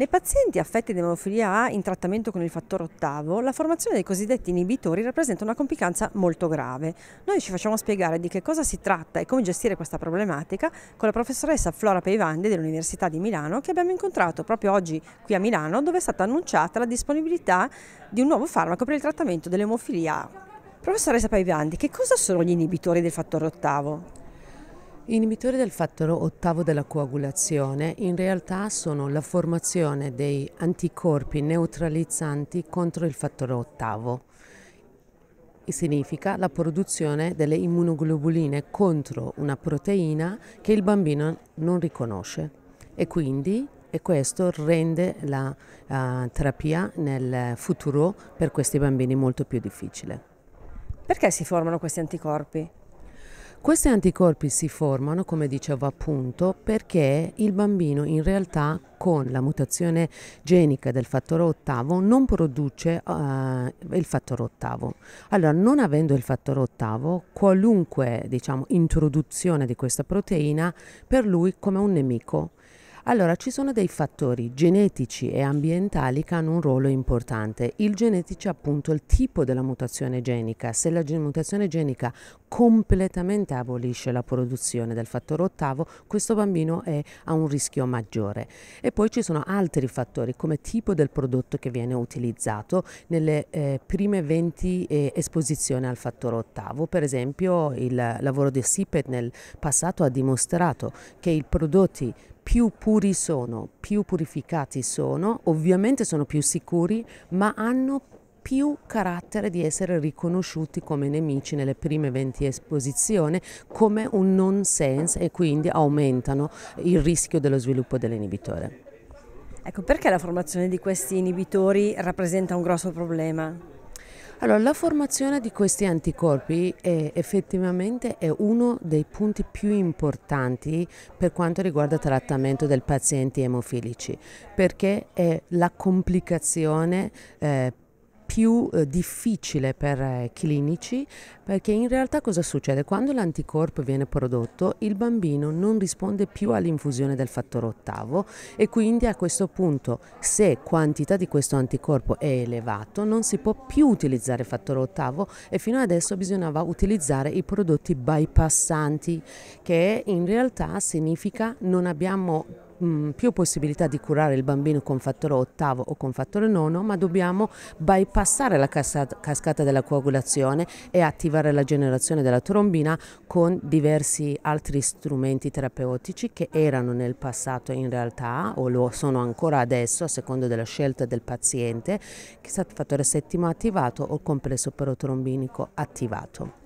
Nei pazienti affetti da emofilia A in trattamento con il fattore ottavo, la formazione dei cosiddetti inibitori rappresenta una complicanza molto grave. Noi ci facciamo spiegare di che cosa si tratta e come gestire questa problematica con la professoressa Flora Peivandi dell'Università di Milano che abbiamo incontrato proprio oggi qui a Milano dove è stata annunciata la disponibilità di un nuovo farmaco per il trattamento dell'emofilia A. Professoressa Paivandi, che cosa sono gli inibitori del fattore ottavo? I inibitori del fattore ottavo della coagulazione in realtà sono la formazione dei anticorpi neutralizzanti contro il fattore ottavo. Significa la produzione delle immunoglobuline contro una proteina che il bambino non riconosce e quindi e questo rende la uh, terapia nel futuro per questi bambini molto più difficile. Perché si formano questi anticorpi? Questi anticorpi si formano, come dicevo appunto, perché il bambino in realtà con la mutazione genica del fattore ottavo non produce uh, il fattore ottavo. Allora, non avendo il fattore ottavo, qualunque diciamo, introduzione di questa proteina per lui come un nemico allora, ci sono dei fattori genetici e ambientali che hanno un ruolo importante. Il genetico è appunto il tipo della mutazione genica. Se la mutazione genica completamente abolisce la produzione del fattore ottavo, questo bambino è, a un rischio maggiore. E poi ci sono altri fattori come tipo del prodotto che viene utilizzato nelle eh, prime 20 eh, esposizioni al fattore ottavo. Per esempio il lavoro di SIPET nel passato ha dimostrato che i prodotti più puri sono, più purificati sono, ovviamente sono più sicuri, ma hanno più carattere di essere riconosciuti come nemici nelle prime 20 esposizioni come un nonsense e quindi aumentano il rischio dello sviluppo dell'inibitore. Ecco, perché la formazione di questi inibitori rappresenta un grosso problema? Allora, la formazione di questi anticorpi è effettivamente è uno dei punti più importanti per quanto riguarda il trattamento dei pazienti emofilici, perché è la complicazione eh, più eh, difficile per eh, clinici perché in realtà cosa succede? Quando l'anticorpo viene prodotto il bambino non risponde più all'infusione del fattore ottavo e quindi a questo punto se quantità di questo anticorpo è elevato non si può più utilizzare il fattore ottavo e fino adesso bisognava utilizzare i prodotti bypassanti che in realtà significa non abbiamo mh, mm, più possibilità di curare il bambino con fattore ottavo o con fattore nono, ma dobbiamo bypassare la cascata della coagulazione e attivare la generazione della trombina con diversi altri strumenti terapeutici che erano nel passato in realtà o lo sono ancora adesso a seconda della scelta del paziente, che è stato fattore settimo attivato o il complesso perotrombinico attivato.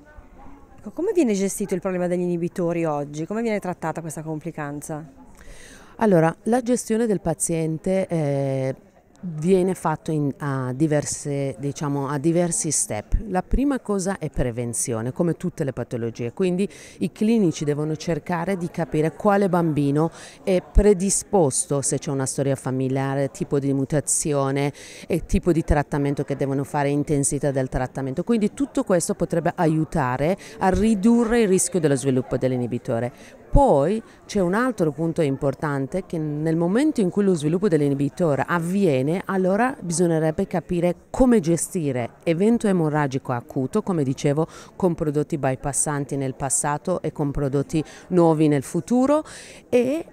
Ecco, come viene gestito il problema degli inibitori oggi? Come viene trattata questa complicanza? Allora, la gestione del paziente eh, viene fatta a, diciamo, a, diversi step. La prima cosa è prevenzione, come tutte le patologie, quindi i clinici devono cercare di capire quale bambino è predisposto, se c'è una storia familiare, tipo di mutazione e tipo di trattamento che devono fare, intensità del trattamento. Quindi tutto questo potrebbe aiutare a ridurre il rischio dello sviluppo dell'inibitore. Poi c'è un altro punto importante che nel momento in cui lo sviluppo dell'inibitore avviene, allora bisognerebbe capire come gestire evento emorragico acuto, come dicevo, con prodotti bypassanti nel passato e con prodotti nuovi nel futuro e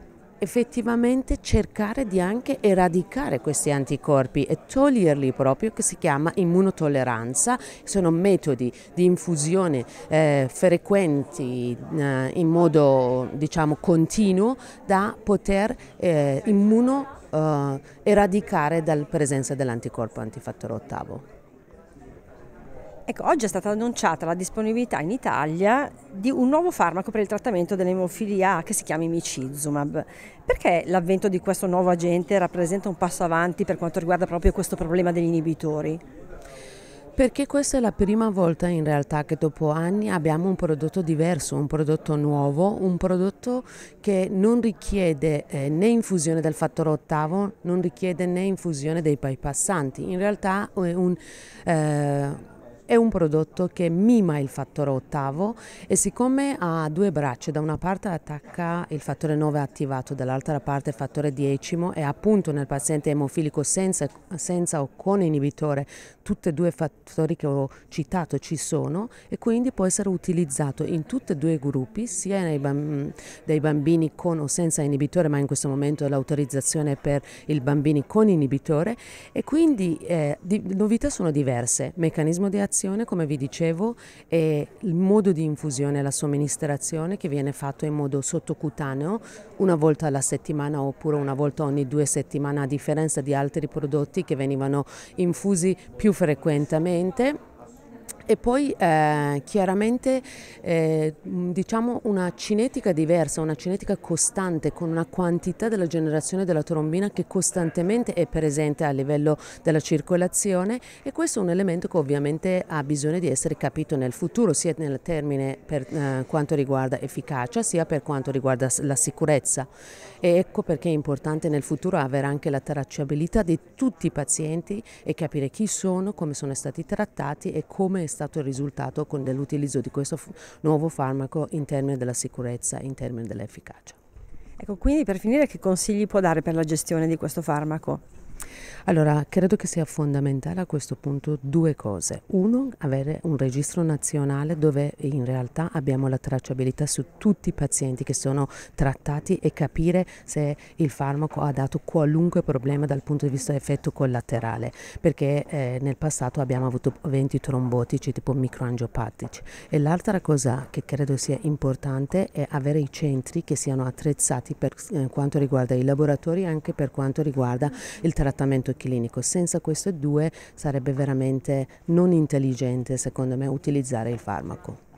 effettivamente cercare di anche eradicare questi anticorpi e toglierli proprio che si chiama immunotolleranza, sono metodi di infusione eh, frequenti eh, in modo diciamo continuo da poter eh, immuno eh, eradicare dalla presenza dell'anticorpo antifattore ottavo. Ecco, oggi è stata annunciata la disponibilità in Italia di un nuovo farmaco per il trattamento dell'emofilia A che si chiama Imicizumab. Perché l'avvento di questo nuovo agente rappresenta un passo avanti per quanto riguarda proprio questo problema degli inibitori? Perché questa è la prima volta in realtà che dopo anni abbiamo un prodotto diverso, un prodotto nuovo, un prodotto che non richiede eh, né infusione del fattore ottavo, non richiede né infusione dei bypassanti. In realtà è un... Eh, è un prodotto che mima il fattore ottavo e siccome ha due braccia, da una parte attacca il fattore 9 attivato, dall'altra parte il fattore 10 e appunto nel paziente emofilico senza, senza o con inibitore tutti e due i fattori che ho citato ci sono e quindi può essere utilizzato in tutti e due i gruppi, sia dei bambini con o senza inibitore, ma in questo momento l'autorizzazione è per i bambini con inibitore e quindi eh, di, novità sono diverse, meccanismo di azione alimentazione, come vi dicevo, è il modo di infusione, la somministrazione che viene fatto in modo sottocutaneo una volta alla settimana oppure una volta ogni due settimane a differenza di altri prodotti che venivano infusi più frequentemente e poi eh, chiaramente eh, diciamo una cinetica diversa, una cinetica costante con una quantità della generazione della trombina che costantemente è presente a livello della circolazione e questo è un elemento che ovviamente ha bisogno di essere capito nel futuro sia nel termine per eh, quanto riguarda efficacia sia per quanto riguarda la sicurezza e ecco perché è importante nel futuro avere anche la tracciabilità di tutti i pazienti e capire chi sono, come sono stati trattati e come è stato stato il risultato dell'utilizzo di questo nuovo farmaco in termini della sicurezza, in termini dell'efficacia. Ecco, quindi per finire che consigli può dare per la gestione di questo farmaco? Allora, credo che sia fondamentale a questo punto due cose. Uno, avere un registro nazionale dove in realtà abbiamo la tracciabilità su tutti i pazienti che sono trattati e capire se il farmaco ha dato qualunque problema dal punto di vista effetto collaterale, perché eh, nel passato abbiamo avuto eventi trombotici tipo microangiopatici. E l'altra cosa che credo sia importante è avere i centri che siano attrezzati per eh, quanto riguarda i laboratori e anche per quanto riguarda il trattamento trattamento clinico. Senza queste due sarebbe veramente non intelligente, secondo me, utilizzare il farmaco.